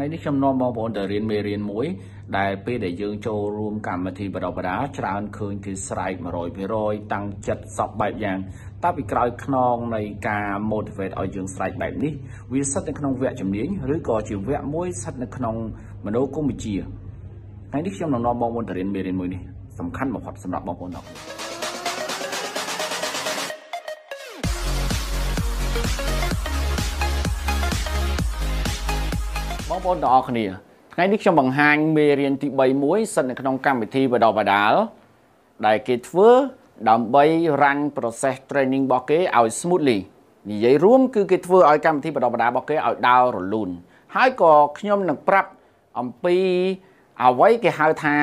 ថ្ងៃនេះខ្ញុំនាំបងប្អូនទៅរៀនមេរៀនមួយ ដែលពេលដែលយើងចូលរួមកម្មវិធីបណ្ដុះបណ្ដាលច្រើនឃើញគេស្រែក100%តាំងចិត្តសពបែបយ៉ាងតើពីក្រោយខ្នងនៃការ motivate ឲ្យយើងស្រែកបែបនេះវាស្ថិតនៅក្នុងវគ្គជំនាញឬក៏ជាវគ្គមួយស្ថិតនៅក្នុងមនោគមវិជ្ជាថ្ងៃនេះខ្ញុំនឹងនាំបងប្អូនទៅរៀនមេរៀនមួយនេះសំខាន់បំផុតសម្រាប់បងប្អូនទាំងអស់បងប្អូនទាំងអស់គ្នាថ្ងៃនេះខ្ញុំបង្ហាញមេរៀនទី3មួយសិតនៅក្នុងកម្មវិធីបដបដាលដែលគេធ្វើដើម្បី run process training របស់គេឲ្យ smoothly និយាយរួម គឺគេធ្វើឲ្យកម្មវិធីបដបដាលរបស់គេឲ្យដើររលូនហើយក៏ខ្ញុំនឹងប្រាប់អំពីអ្វីគេហៅថា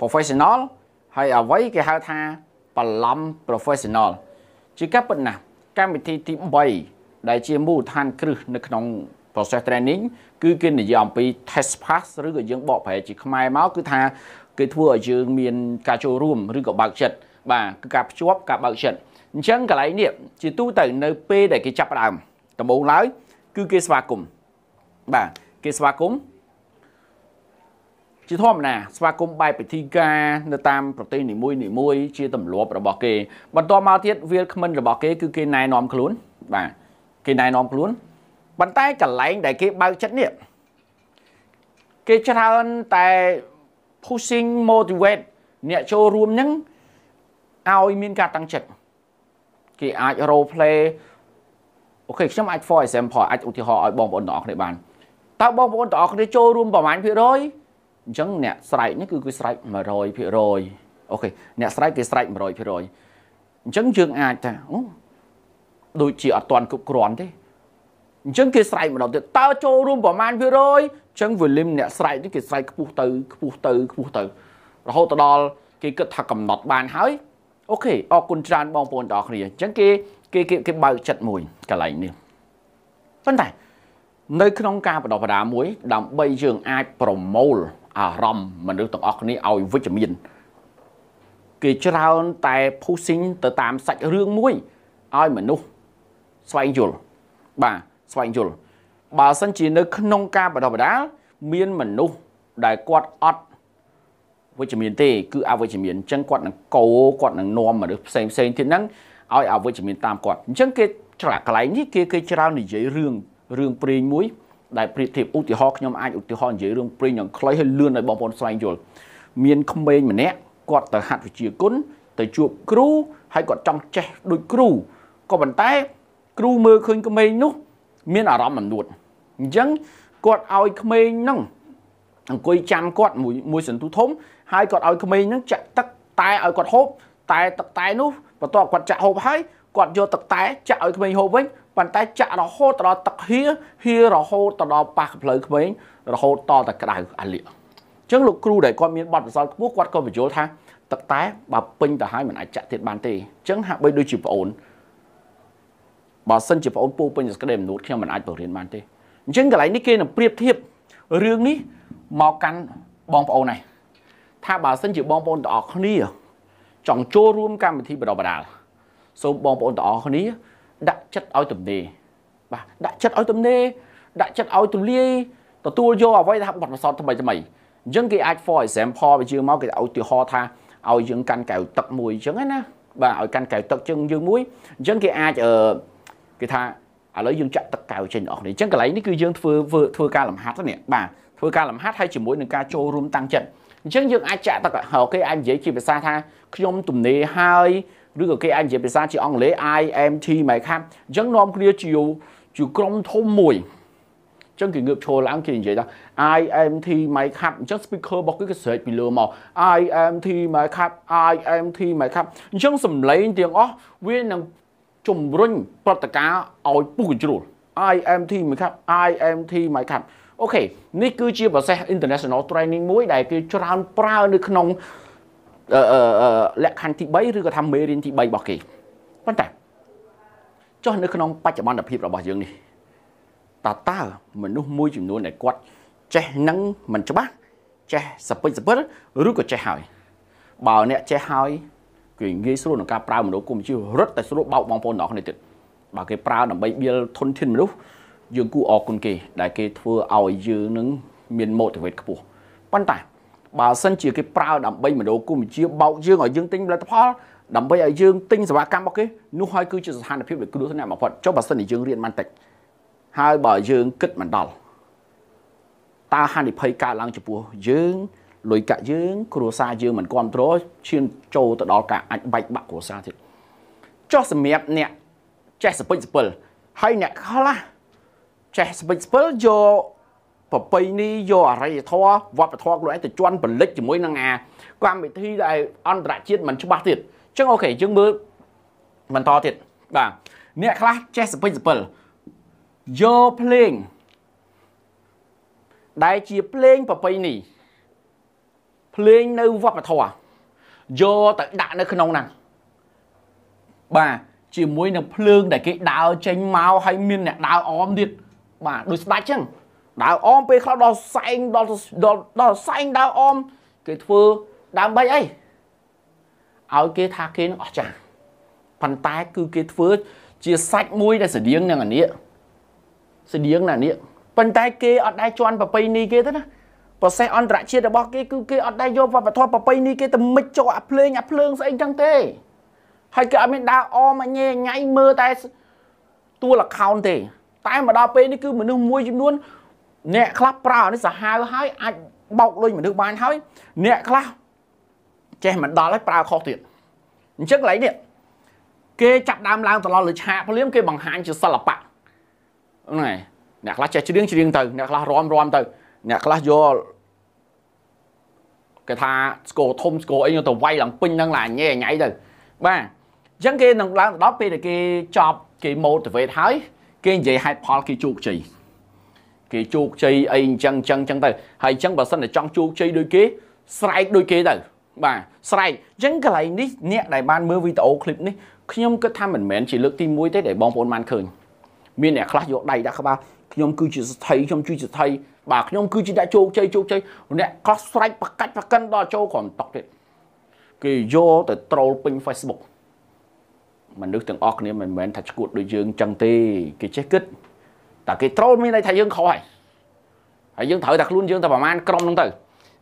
professional ហើយអ្វីគេហៅថាបន្លំ professional ជាការប៉ុណ្ណាកម្មវិធីទី3ដែលជាមូលដ្ឋានគ្រឹះនៅក្នុង process training គឺគេនិយាយអំពី test pass ឬក៏យើងបកប្រែជាខ្មែរមកគឺថា គេធ្វើឲ្យយើងមានការចូលរួមឬក៏បើកចិត្តបាទគឺការភ្ជាប់ការបើកចិត្តអញ្ចឹងកន្លែងនេះជាទូទៅនៅពេលដែលគេចាប់ផ្ដើមដំបូងឡើយគឺគេស្វាគមន៍បាទគេស្វាគមន៍ជាធម្មតាស្វាគមន៍បែបពិធីការនៅតាមប្រទេសនីមួយនីមួយជាទម្លាប់របស់គេបន្ទាប់មកទៀតវាគ្មិនរបស់គេគឺគេណែនាំខ្លួនបាទគេណែនាំខ្លួនប៉ុន្តែកន្លែងដែលគេបើកចិត្តនេះគេច្រើនតែ pushing motivate អ្នកចូលរួមហ្នឹងឲ្យមានការតាំងចិត្តគេអាច role play អូខេខ្ញុំអាច for example អាចឧទាហរណ៍ឲ្យបងប្អូនទាំងអស់គ្នាបានតើបងប្អូនទាំងអស់គ្នាចូលរួមប្រហែលភាគរយអញ្ចឹងអ្នកស្រែកនេះគឺគឺស្រែក100%អូខេអ្នកស្រែកគេស្រែក100%អញ្ចឹងយើងអាចថាអូដូចជាអត់ទាន់គ្រប់គ្រាន់ទេអញ្ចឹងគេស្រែកម្ដងទៀតតើចូលរួមប្រមាណភាគរយអញ្ចឹង volume អ្នកស្រែកនេះគេស្រែកខ្ពស់ទៅខ្ពស់ទៅខ្ពស់ទៅ រហូតទៅដល់គេគិតថាកំណត់បានហើយអូខេអរគុណច្រើនបងប្អូនទាំងអស់គ្នាអញ្ចឹងគេគេគេបើកចិត្តមួយកន្លែងនេះប៉ុន្តែ នៅ ក្នុងការបដិបដាមួយដើម្បីយើងអាចប្រមូលអារម្មណ៍មនុស្សទាំងអស់គ្នាឲ្យវិជ្ជមាន គេច្រើនតែ pushing ទៅតាមសាច់រឿងមួយឲ្យមនុស្សស្វែងយល់បាទស្វែងយល់បើសិនជានៅក្នុងការបដិបដាលមានមនុស្សដែលគាត់អត់វិជ្ជមានទេគឺអវិជ្ជមានអញ្ចឹងគាត់នឹងកោគាត់នឹងនាំមនុស្សផ្សេងផ្សេងទៀតហ្នឹងឲ្យអវិជ្ជមានតាមគាត់អញ្ចឹងគេច្រឡាក់កន្លែងនេះគេគេច្រើននិយាយរឿងរឿងព្រេងមួយដែលប្រៀបធៀបឧទាហរណ៍ខ្ញុំអាចឧទាហរណ៍និយាយរឿងព្រេងយ៉ាងខ្លីហើយលឿនឲ្យបងប្អូនស្វែងយល់មានក្មេងម្នាក់គាត់ទៅហាត់វិជ្ជាគុណទៅជួបគ្រូហើយគាត់ចង់ចេះដូចគ្រូក៏ប៉ុន្តែគ្រូមើលឃើញក្មេងនោះមានអារម្មណ៍មិននួតអញ្ចឹងគាត់ឲ្យក្មេងហ្នឹងអង្គុយចាំគាត់មួយមួយសន្ទុះធំហើយគាត់ឲ្យក្មេងហ្នឹងចាក់ទឹកតែឲ្យគាត់ហូបតែទឹកតែនោះបន្ទាប់គាត់ចាក់ហូបហើយគាត់យកទឹកតែចាក់ឲ្យក្មេងហូបវិញប៉ុន្តែចាក់រហូតដល់ទឹកហៀហៀរហូតដល់ប៉ះក្ផ្លូវក្មេងរហូតតតែក្តៅអាលៀកអញ្ចឹងលោកគ្រូដែលគាត់មានបទពិសោធន៍ខ្ពស់គាត់ក៏បញ្យល់ថាទឹកតែបើពេញទៅហើយមិនអាចចាក់ទៀតបានទេអញ្ចឹងហាក់បីដូចជាប្អូនបើសិនជាបងអូនពូពេញសក្តីមនុស្សខ្ញុំមិនអាចបង្រៀនបានទេអញ្ចឹងកន្លែងនេះគេនឹងប្រៀបធៀបរឿងនេះមកកាន់បងប្អូនឯងថាបើសិនជាបងប្អូនទាំងអស់គ្នា ចង់ចូលរួមកម្មវិធីបដិបដាលសូមបងប្អូនទាំងអស់គ្នាដាក់ចិត្តឲ្យទំនេរបាទដាក់ចិត្តឲ្យទំនេរដាក់ចិត្តឲ្យទូលាយទទួលយកអ្វីដែលបទពិសោធន៍ថ្មីថ្មីអញ្ចឹងគេអាច for example វាជើងមកគេឲ្យឧទាហរណ៍ថាឲ្យយើងកាន់កែវទឹកមួយអញ្ចឹងណាបាទឲ្យកាន់កែវទឹកជើងយើងមួយអញ្ចឹងគេអាចអឺគឺថាឥឡូវយើងចាក់ទឹកកៅចេញអស់នេះអញ្ចឹងកន្លែងនេះគឺយើងធ្វើធ្វើការលំហាត់នេះបាទធ្វើការលំហាត់ហើយជាមួយនឹងការចូលរួមតាំងចិត្តអញ្ចឹងយើងអាចចាក់ទឹកអូខេអាចនិយាយជាភាសាថាខ្ញុំទំនេរហើយឬក៏គេអាចនិយាយភាសាជាអង់គ្លេស I am T មកខាប់អញ្ចឹងនាំគ្នាជាជាក្រុមធំមួយអញ្ចឹងគេងើបឈរឡើងគេនិយាយថា I am T មកខាប់អញ្ចឹង speaker របស់គេក៏ស្រែកពីលើមក I am T មកខាប់ I am T មកខាប់អញ្ចឹងសំឡេងទាំងអស់វានឹងជំរុញព្រឹត្តិការណ៍ឲ្យពុះកជ្រួល IMT មួយខាត់ IMT មួយខាត់អូខេនេះគឺជាប្រសេស international training មួយដែលគេច្រើនប្រើនៅក្នុងអឺលក្ខខណ្ឌទី3ឬក៏ថាមេរៀនទី3របស់គេប៉ុន្តែចុះនៅក្នុងបច្ចុប្បន្នភាពរបស់យើងនេះតើតើមនុស្សមួយចំនួនដែលគាត់ ចេះនឹងមិនច្បាស់ចេះសពេចសពិលឬក៏ចេះហើយ បើអ្នកចេះហើយគេងាយស្រួលក្នុងការប្រើមនោគមវិជ្ជារត់តែស្រួលបោកបងប្អូនទាំងអស់គ្នាទៀតបើគេប្រើដើម្បីបៀលធនធានមនុស្សយើងគួរអរគុណគេ ដែលគេធ្វើឲ្យយើងនឹងមាន motivate ខ្ពស់ប៉ុន្តែបើសិនជាគេប្រើដើម្បីមនោគមវិជ្ជាបោកយើងឲ្យយើងទិញផលិតផលដើម្បីឲ្យយើងទិញសេវាកម្មរបស់គេនោះហើយគឺជាស្ថានភាពដែលគ្រោះថ្នាក់បំផុតចុះបើសិនជាយើងរៀនបានតិចហើយបើយើងគិតមិនដល់តើហានិភ័យកើតឡើងចំពោះយើងលុយកាក់យើងគ្រួសារយើងមិនគ្រប់គ្រងឈានចូលទៅដល់ការអាចបែកបាក់គ្រួសារទៀតចុះសម្រាប់អ្នកចេះសពេចសពិលហើយអ្នកខ្លះចេះសពេចសពិលយកប្របីនេះយកអរិយធម៌វប្បធម៌ខ្លួនឯងទៅជន់បលិចជាមួយនឹងអាកម្មវិធីដែលអន្តរជាតិមិនច្បាស់ទៀតអញ្ចឹងអូខេយើងមើលបន្តទៀតបាទអ្នកខ្លះចេះសពេចសពិលយកភ្លេងដែលជាភ្លេងប្របីនេះភ្លេងនៅវប្បធម៌យកទៅដាក់នៅក្នុងហ្នឹងបាទជាមួយនឹងភ្លើងដែលគេដើរចេញមកហើយមានអ្នកដើរអមទៀតបាទដូចស្ដាច់ចឹងដើរអមពេលខ្លះដល់សែងដល់ដល់សែងដើរអមគេធ្វើដើម្បីអីឲ្យគេថាគេនឹងអស្ចារ្យប៉ុន្តែគឺគេធ្វើជាសាច់មួយដែលស្តៀងនឹងអានេះស្តៀងណានេះប៉ុន្តែគេអត់ដែរជន់ប្របីនេះគេទេណាប្រសេសអន្តរជាតិរបស់គេគឺគេអត់ដែរយកវប្បធម៌ប្រពៃណីគេទៅមិចចូលអាភ្លេងអាភ្លើងស្អីចឹងទេ ហើយគេអត់មានដើរអមញ៉េញ៉ៃមើលតែទួល account ទេ តែមកដល់ពេលនេះគឺមនុស្សមួយចំនួនអ្នកខ្លះប្រើនេះសាហាវហើយអាចបោកលុយមនុស្សបានហើយអ្នកខ្លះចេះមិនដល់ហើយប្រើខុសទៀតអញ្ចឹងកន្លែងនេះគេចាប់ដើមឡើងត្រឡប់លើឆាកភ្លាមគេបង្ហាញជាសិល្បៈហ្នឹងហើយអ្នកខ្លះចេះច្រៀងច្រៀងទៅអ្នកខ្លះរាំរាំទៅអ្នកខ្លះយកគេថាស្គរធំស្គរអីយកទៅវាយឡើងពេញហ្នឹងឡាញ៉េញ៉ៃទៅ បាទអញ្ចឹងគេនឹងឡើងដល់ពេលដែលគេចប់គេ motivate ហើយ គេនិយាយហេតុផលគេជោគជ័យគេជោគជ័យអីអញ្ចឹងអញ្ចឹងអញ្ចឹងទៅហើយអញ្ចឹងបើសិនតែចង់ជោគជ័យដូចគេស្រែកដូចគេទៅបាទស្រែកអញ្ចឹងកន្លែងនេះអ្នកដែលបានមើលវីដេអូឃ្លីបនេះខ្ញុំគិតថាមិនមែនជាលើកទី1ទេដែលបងប្អូនបានឃើញមានអ្នកខ្លះយកដៃដាក់ក្បាលខ្ញុំគឺជាសិទ្ធិខ្ញុំជួយសិទ្ធិបាទខ្ញុំគឺជាអ្នកជោគជ័យជោគជ័យអ្នកកោះស្រេចប្រកាច់ប្រកិនដល់ចូលក្រុមតុកទៀតគេយកទៅត្រូលពេញ Facebook មនុស្សទាំងអស់គ្នាមិនមែនថាឈួតដូចយើងចឹងទេគេចេះគិតតែគេត្រូលមានន័យថាយើងខុសហើយហើយយើងត្រូវតែខ្លួនយើងទៅប្រមាណក្រុមហ្នឹងទៅ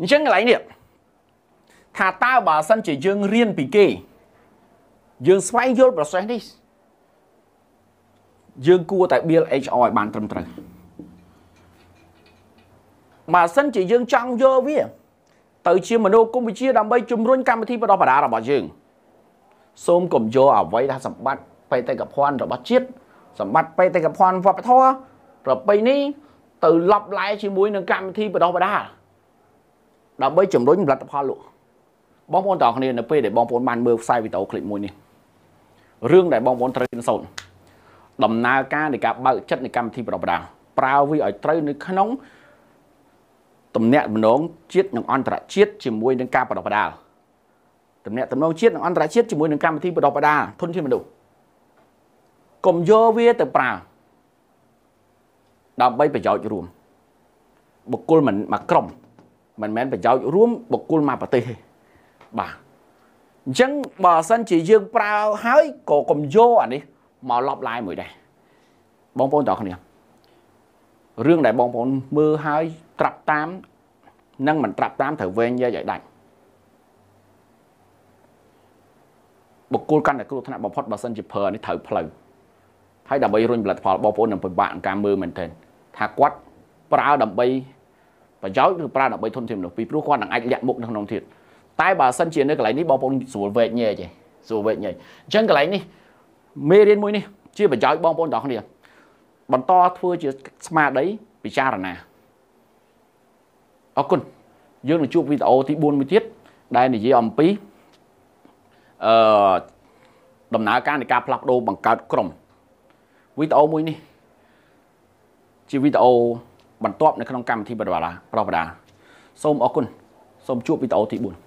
អញ្ចឹងកន្លែងនេះថាតើបើសិនជាយើងរៀនពីគេយើងស្វែងយល់ប្រសេសនេះយើងគួរតែ build HR ឲ្យបានត្រឹមត្រូវបើសិនជាយើងចង់យកវា ទៅជាមនោគមវិជ្ជា ដើម្បីជំរុញកម្មវិធីបណ្ដុះបណ្ដាលរបស់យើងសូមកុំយកអ្វីដែលសម្បត្តិបេតិកភណ្ឌរបស់ជាតិសម្បត្តិបេតិកភណ្ឌវប្បធម៌ប្រពៃណីទៅលប់លែជាមួយនឹងកម្មវិធីបណ្ដុះបណ្ដាលដើម្បីជំរុញផលិតផលលក់បងប្អូនទាំងអស់គ្នានៅពេលដែលបងប្អូនបានមើលខ្សែវីដេអូคลิปមួយនេះរឿងដែលបងប្អូនត្រូវរៀនសូត្រដំណើរការនៃការបើកចិត្តនៃកម្មវិធីប្រប្រាំងប្រើវាឲ្យត្រូវនៅក្នុងទំនាក់ទំនងជាតិនិងអន្តរជាតិជាមួយនឹងការប្រដបដាលទំនាក់ទំនងជាតិនិងអន្តរជាតិជាមួយនឹងកម្មវិធីប្រដបដាលធនធានមនុស្សកុំយកវាទៅប្រើដើម្បីប្រយោជន៍រួម បុគ្គលមិនមកក្រុមមិនមែនប្រយោជន៍រួមបុគ្គលមកប្រទេសទេបាទអញ្ចឹងបើសិនជាយើងប្រើហើយក៏កុំយកអានេះមកឡប់ឡាយមួយដែរបងប្អូនទាំងអស់គ្នារឿងដែលបងប្អូនមើលហើយត្រាប់តាមនិងមិនត្រាប់តាមត្រូវវែងយាយឲ្យដាច់បុគ្គលកាន់តែគ្រោះថ្នាក់បំផុតបើសិនជាព្រើនេះត្រូវផ្លូវហើយដើម្បីរុញផលិតផលបងប្អូននឹងពិបាកក្នុងការមើលមែនទែនថាគាត់ប្រើដើម្បីប្រយោជន៍ឬប្រើដើម្បីធនធានមនុស្សពីព្រោះគាត់នឹងអាចលាក់មុខនៅក្នុងទៀតតែបើសិនជានៅកន្លែងនេះបងប្អូនស្រួលវែកញែកទេស្រួលវែកញែកអញ្ចឹងកន្លែងនេះមេរៀនមួយនេះជាប្រយោជន៍បងប្អូនទាំងអស់គ្នា បន្តធ្វើជាស្មារតីពិចារណាអរគុណយើងនឹងជួបវីដេអូទី4មួយទៀតដែល និយាយអំពីអឺដំណើរការនៃការផ្លាស់ប្ដូរបង្កើតក្រុមវីដេអូមួយនេះជាវីដេអូបន្ទាប់នៅក្នុងកម្មវិធីបរិបាឡាប្រពដាសូមអរគុណសូមជួបវីដេអូទី4